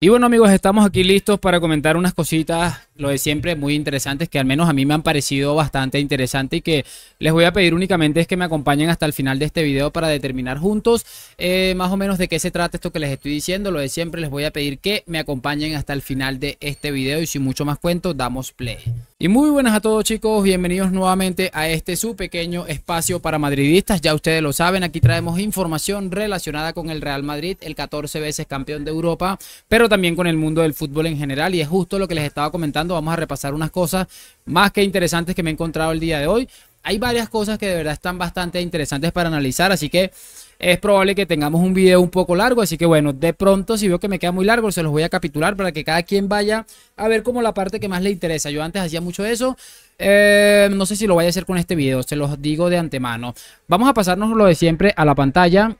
Y bueno amigos, estamos aquí listos para comentar unas cositas lo de siempre, muy interesantes, que al menos a mí me han parecido bastante interesantes y que les voy a pedir únicamente es que me acompañen hasta el final de este video para determinar juntos eh, más o menos de qué se trata esto que les estoy diciendo. Lo de siempre, les voy a pedir que me acompañen hasta el final de este video y sin mucho más cuento, damos play. Y muy buenas a todos chicos, bienvenidos nuevamente a este su pequeño espacio para madridistas. Ya ustedes lo saben, aquí traemos información relacionada con el Real Madrid, el 14 veces campeón de Europa, pero también con el mundo del fútbol en general y es justo lo que les estaba comentando Vamos a repasar unas cosas más que interesantes que me he encontrado el día de hoy. Hay varias cosas que de verdad están bastante interesantes para analizar, así que es probable que tengamos un video un poco largo, así que bueno, de pronto si veo que me queda muy largo, se los voy a capitular para que cada quien vaya a ver como la parte que más le interesa. Yo antes hacía mucho eso, eh, no sé si lo voy a hacer con este video, se los digo de antemano. Vamos a pasarnos lo de siempre a la pantalla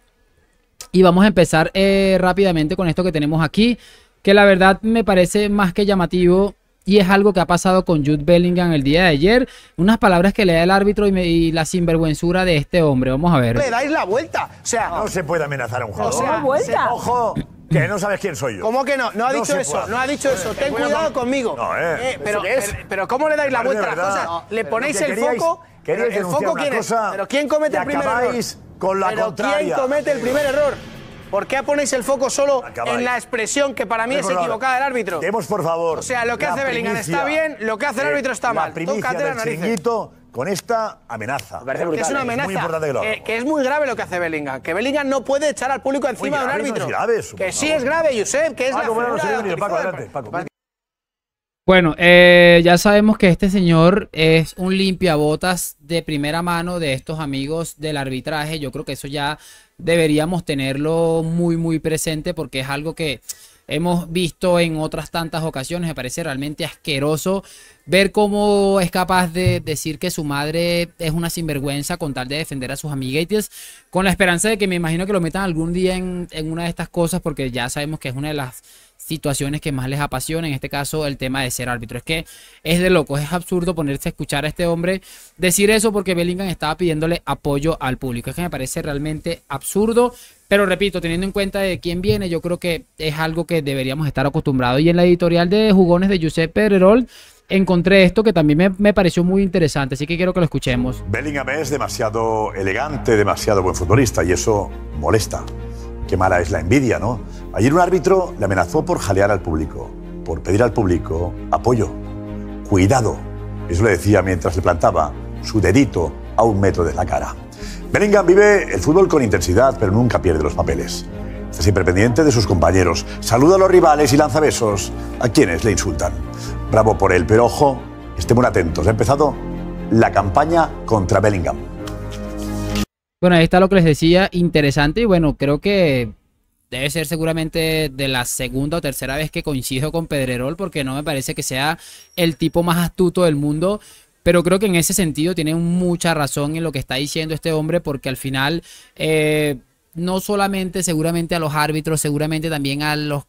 y vamos a empezar eh, rápidamente con esto que tenemos aquí, que la verdad me parece más que llamativo y es algo que ha pasado con Jude Bellingham el día de ayer. Unas palabras que le da el árbitro y, la sinvergüenzura de este hombre. Vamos a ver. Le dais la vuelta. O sea, no se puede amenazar a un jugador. No se vuelta. ojo. Que no sabes quién soy yo. ¿Cómo que no? No ha dicho eso, no ha dicho eso. Ten cuidado conmigo. No, eh. eh pero, pero, ¿cómo le dais la vuelta a las cosas? le ponéis el foco. el foco quién es. Pero ¿quién comete el primer error? Con ¿quién comete el primer error? ¿Por qué ponéis el foco solo ah, en la expresión que para mí es equivocada del árbitro? Demos, por favor. O sea, lo que hace Bellingham está bien, lo que hace el árbitro está mal. La primicia del con esta amenaza. Que es una eh. amenaza. Es que, que, es muy grave lo que hace Bellingham. Que Bellingham no puede echar al público encima de un árbitro. que sí es grave, Josep, que es la Paco, adelante, Paco. Bueno, eh, ya sabemos que este señor es un limpiabotas de primera mano de estos amigos del arbitraje. Yo creo que eso ya deberíamos tenerlo muy, muy presente porque es algo que hemos visto en otras tantas ocasiones. Me parece realmente asqueroso ver cómo es capaz de decir que su madre es una sinvergüenza con tal de defender a sus amiguetes, con la esperanza de que me imagino que lo metan algún día en, en una de estas cosas porque ya sabemos que es una de las situaciones que más les apasiona, en este caso el tema de ser árbitro. Es que es de locos, es absurdo ponerse a escuchar a este hombre decir eso porque Bellingham estaba pidiéndole apoyo al público. Es que me parece realmente absurdo, pero repito, teniendo en cuenta de quién viene, yo creo que es algo que deberíamos estar acostumbrados. Y en la editorial de jugones de Giuseppe Pedrerol encontré esto que también me, me, pareció muy interesante, así que quiero que lo escuchemos. Bellingham es demasiado elegante, demasiado buen futbolista y eso molesta. Qué mala es la envidia, ¿no? Ayer un árbitro le amenazó por jalear al público, por pedir al público apoyo. Cuidado. Eso le decía mientras le plantaba su dedito a un metro de la cara. Bellingham vive el fútbol con intensidad, pero nunca pierde los papeles. Está siempre pendiente de sus compañeros, saluda a los rivales y lanza besos a quienes le insultan. Bravo por él, pero ojo, estemos atentos. Ha empezado la campaña contra Bellingham. Bueno, ahí está lo que les decía, interesante y bueno, creo que debe ser seguramente de la segunda o tercera vez que coincido con Pedrerol, porque no me parece que sea el tipo más astuto del mundo. Pero creo que en ese sentido tiene mucha razón en lo que está diciendo este hombre, porque al final, eh, no solamente seguramente a los árbitros, seguramente también a los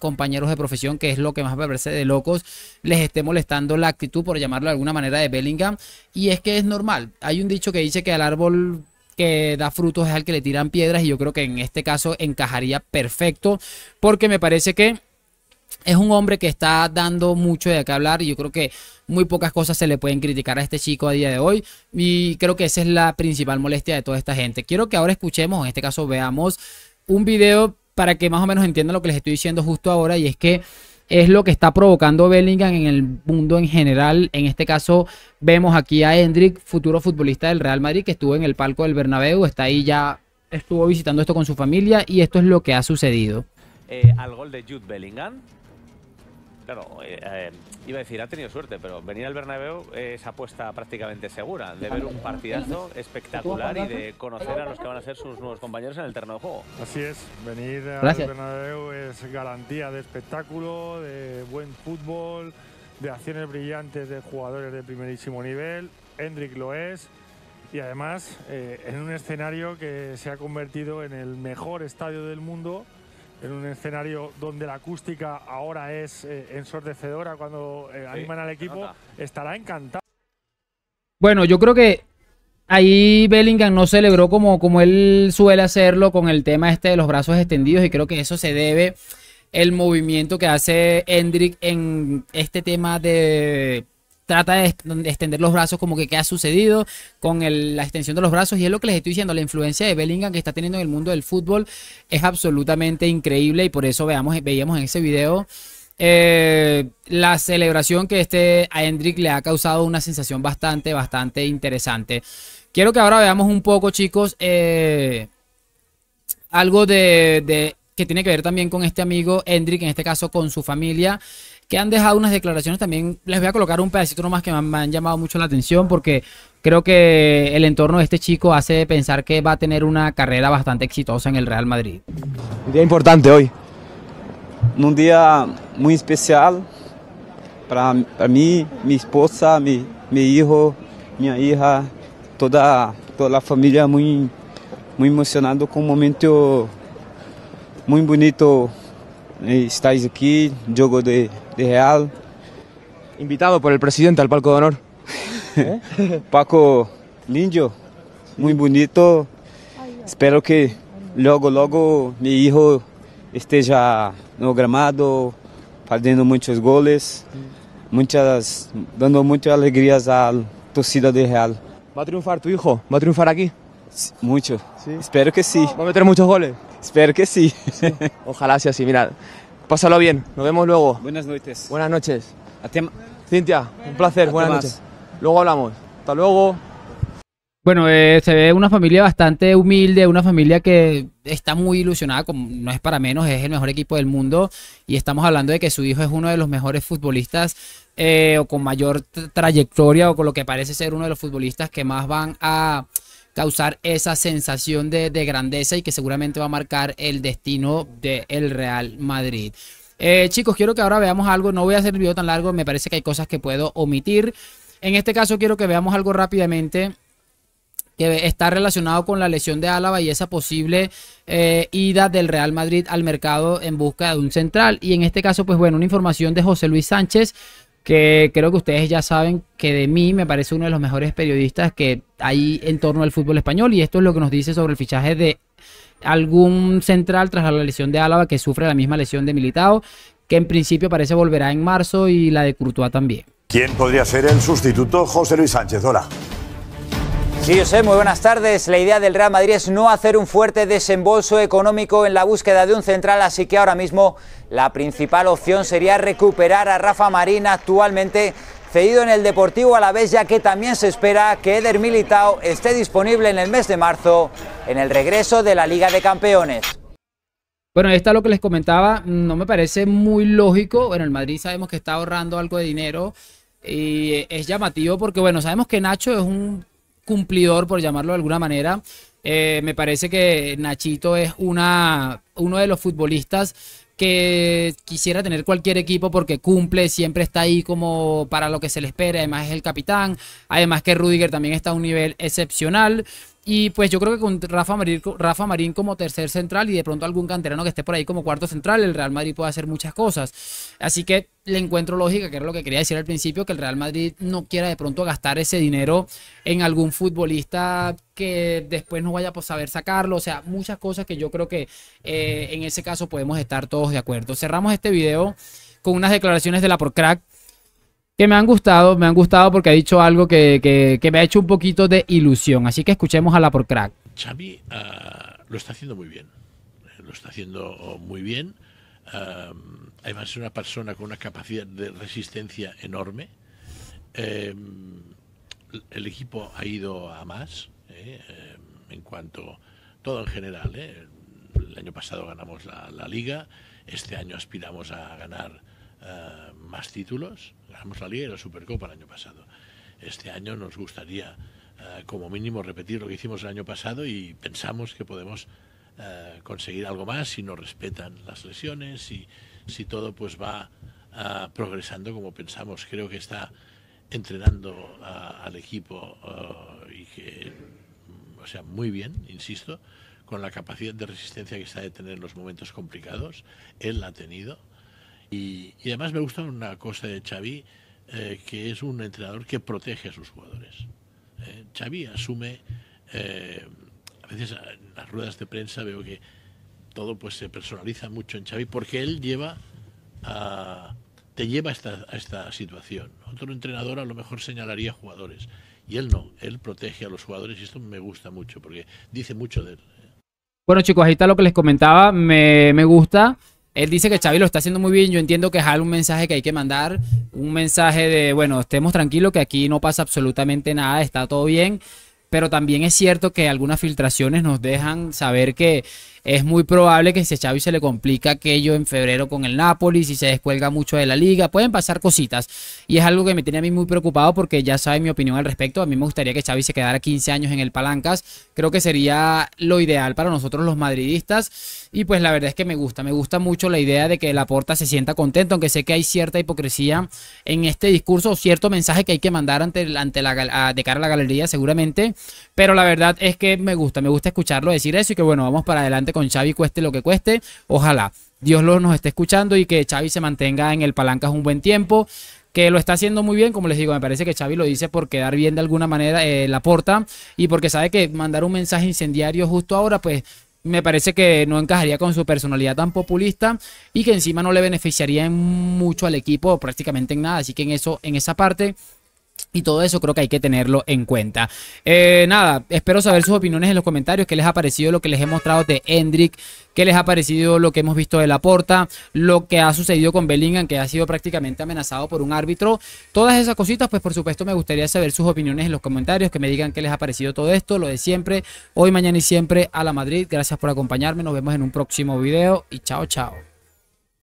compañeros de profesión, que es lo que más me parece de locos, les esté molestando la actitud, por llamarlo de alguna manera, de Bellingham. Y es que es normal. Hay un dicho que dice que al árbol que da frutos es al que le tiran piedras y yo creo que en este caso encajaría perfecto porque me parece que es un hombre que está dando mucho de qué hablar y yo creo que muy pocas cosas se le pueden criticar a este chico a día de hoy y creo que esa es la principal molestia de toda esta gente. Quiero que ahora escuchemos, en este caso veamos un video para que más o menos entiendan lo que les estoy diciendo justo ahora y es que es lo que está provocando Bellingham en el mundo en general. En este caso, vemos aquí a Hendrik, futuro futbolista del Real Madrid, que estuvo en el palco del Bernabéu, está ahí ya, estuvo visitando esto con su familia y esto es lo que ha sucedido. Eh, al gol de Jude Bellingham claro, eh, eh, iba a decir, ha tenido suerte, pero venir al Bernabéu es apuesta prácticamente segura, de ver un partidazo espectacular y de conocer a los que van a ser sus nuevos compañeros en el terreno de juego. Así es, venir al Bernabéu es garantía de espectáculo, de buen fútbol, de acciones brillantes de jugadores de primerísimo nivel, Hendrik lo es, y además eh, en un escenario que se ha convertido en el mejor estadio del mundo en un escenario donde la acústica ahora es eh, ensordecedora cuando eh, animan al equipo, estará encantado. Bueno, yo creo que ahí Bellingham no celebró como, como él suele hacerlo con el tema este de los brazos extendidos y creo que eso se debe el movimiento que hace Hendrik en este tema de trata de extender los brazos como que qué ha sucedido con la extensión de los brazos y es lo que les estoy diciendo, la influencia de Bellingham que está teniendo en el mundo del fútbol es absolutamente increíble y por eso veamos, veíamos en ese video eh, la celebración que este a Hendrik le ha causado una sensación bastante, bastante interesante. Quiero que ahora veamos un poco chicos eh, algo de que tiene que ver también con este amigo Hendrik, en este caso con su familia, que han dejado unas declaraciones también. Les voy a colocar un pedacito nomás que me han llamado mucho la atención porque creo que el entorno de este chico hace pensar que va a tener una carrera bastante exitosa en el Real Madrid. Un día importante hoy, un día muy especial para, para mí, mi esposa, mi, mi hijo, mi hija, toda, toda la familia muy, muy emocionado con un momento muy bonito eh, estáis aquí, juego de, Real. Invitado por el presidente al palco de honor. Paco ninjo, muy bonito. Espero que luego, luego mi hijo esteja no gramado, perdiendo muchos goles, muchas, dando muchas alegrías a la torcida de Real. ¿Va a triunfar tu hijo? ¿Va a triunfar aquí? Mucho. Espero que sí. ¿Va a meter muchos goles? Espero que sí. Ojalá sea así, mirad. Pásalo bien, nos vemos luego. Buenas noches. Buenas noches. Cintia, un placer, buenas noches. Luego hablamos. Hasta luego. Bueno, eh, se ve una familia bastante humilde, una familia que está muy ilusionada, con, no es para menos, es el mejor equipo del mundo y estamos hablando de que su hijo es uno de los mejores futbolistas eh, o con mayor trayectoria o con lo que parece ser uno de los futbolistas que más van a causar esa sensación de, grandeza y que seguramente va a marcar el destino del Real Madrid. Eh, chicos, quiero que ahora veamos algo. No voy a hacer el video tan largo. Me parece que hay cosas que puedo omitir. En este caso quiero que veamos algo rápidamente que está relacionado con la lesión de Álava y esa posible eh, ida del Real Madrid al mercado en busca de un central. Y en este caso, pues bueno, una información de José Luis Sánchez que creo que ustedes ya saben que de mí me parece uno de los mejores periodistas que hay en torno al fútbol español y esto es lo que nos dice sobre el fichaje de algún central tras la lesión de Álava que sufre la misma lesión de Militao, que en principio parece volverá en marzo y la de Courtois también. ¿Quién podría ser el sustituto? José Luis Sánchez, hola. Sí, José, muy buenas tardes. La idea del Real Madrid es no hacer un fuerte desembolso económico en la búsqueda de un central, así que ahora mismo la principal opción sería recuperar a Rafa Marín actualmente cedido en el Deportivo a la vez ya que también se espera que Eder Militao esté disponible en el mes de marzo en el regreso de la Liga de Campeones. Bueno, ahí está lo que les comentaba, no me parece muy lógico. Bueno, el Madrid sabemos que está ahorrando algo de dinero y es llamativo porque, bueno, sabemos que Nacho es un cumplidor, por llamarlo de alguna manera. Eh, me parece que Nachito es una, uno de los futbolistas que quisiera tener cualquier equipo porque cumple, siempre está ahí como para lo que se le espera, además es el capitán, además que Rudiger también está a un nivel excepcional. Y pues yo creo que con Rafa Marín, Rafa Marín como tercer central y de pronto algún canterano que esté por ahí como cuarto central, el Real Madrid puede hacer muchas cosas. Así que le encuentro lógica, que era lo que quería decir al principio, que el Real Madrid no quiera de pronto gastar ese dinero en algún futbolista que después no vaya a saber sacarlo. O sea, muchas cosas que yo creo que eh, en ese caso podemos estar todos de acuerdo. Cerramos este video con unas declaraciones de la Procrack que me han gustado, me han gustado porque ha dicho algo que, que, me ha hecho un poquito de ilusión. Así que escuchemos a la por crack. Xavi eh, lo está haciendo muy bien, eh, lo está haciendo oh, muy bien. Eh, además es una persona con una capacidad de resistencia enorme. el equipo ha ido a más en cuanto todo en general. El año pasado ganamos la, la, liga, este año aspiramos a ganar eh, más títulos. Ganamos la Liga y la Supercopa el año pasado. Este año nos gustaría, eh, como mínimo, repetir lo que hicimos el año pasado y pensamos que podemos eh, conseguir algo más si nos respetan las lesiones y si todo pues va progresando como pensamos. Creo que está entrenando al equipo y que, o sea, muy bien, insisto con la capacidad de resistencia que está de tener en los momentos complicados. Él la ha tenido, y, además me gusta una cosa de Xavi, eh, que es un entrenador que protege a sus jugadores. Eh, Xavi asume, eh, a veces en las ruedas de prensa veo que todo pues se personaliza mucho en Xavi porque él lleva a, te lleva a esta, situación. Otro entrenador a lo mejor señalaría jugadores y él no, él protege a los jugadores y esto me gusta mucho porque dice mucho de él. Bueno chicos, ahí está lo que les comentaba, me, me gusta él dice que Xavi lo está haciendo muy bien. Yo entiendo que es un mensaje que hay que mandar. Un mensaje de, bueno, estemos tranquilos, que aquí no pasa absolutamente nada, está todo bien pero también es cierto que algunas filtraciones nos dejan saber que es muy probable que si a Xavi se le complica aquello en febrero con el Napoli, y se descuelga mucho de la liga, pueden pasar cositas. Y es algo que me tiene a mí muy preocupado porque ya sabe mi opinión al respecto. A mí me gustaría que Xavi se quedara 15 años en el Palancas. Creo que sería lo ideal para nosotros los madridistas. Y pues la verdad es que me gusta, me gusta mucho la idea de que Laporta se sienta contento, aunque sé que hay cierta hipocresía en este discurso, cierto mensaje que hay que mandar ante, ante la, de cara a la galería seguramente pero la verdad es que me gusta, me gusta escucharlo decir eso y que bueno, vamos para adelante con Xavi, cueste lo que cueste. Ojalá Dios lo nos esté escuchando y que Xavi se mantenga en el palanca un buen tiempo que lo está haciendo muy bien, como les digo, me parece que Xavi lo dice por quedar bien de alguna manera, en eh, la porta, y porque sabe que mandar un mensaje incendiario justo ahora, pues me parece que no encajaría con su personalidad tan populista y que encima no le beneficiaría mucho al equipo, prácticamente en nada, así que en eso, en esa parte, y todo eso creo que hay que tenerlo en cuenta. Eh, nada, espero saber sus opiniones en los comentarios. ¿Qué les ha parecido lo que les he mostrado de Hendrik? ¿Qué les ha parecido lo que hemos visto de la porta. Lo que ha sucedido con Bellingham, que ha sido prácticamente amenazado por un árbitro. Todas esas cositas, pues por supuesto me gustaría saber sus opiniones en los comentarios. Que me digan qué les ha parecido todo esto. Lo de siempre, hoy, mañana y siempre a la Madrid. Gracias por acompañarme. Nos vemos en un próximo video y chao, chao.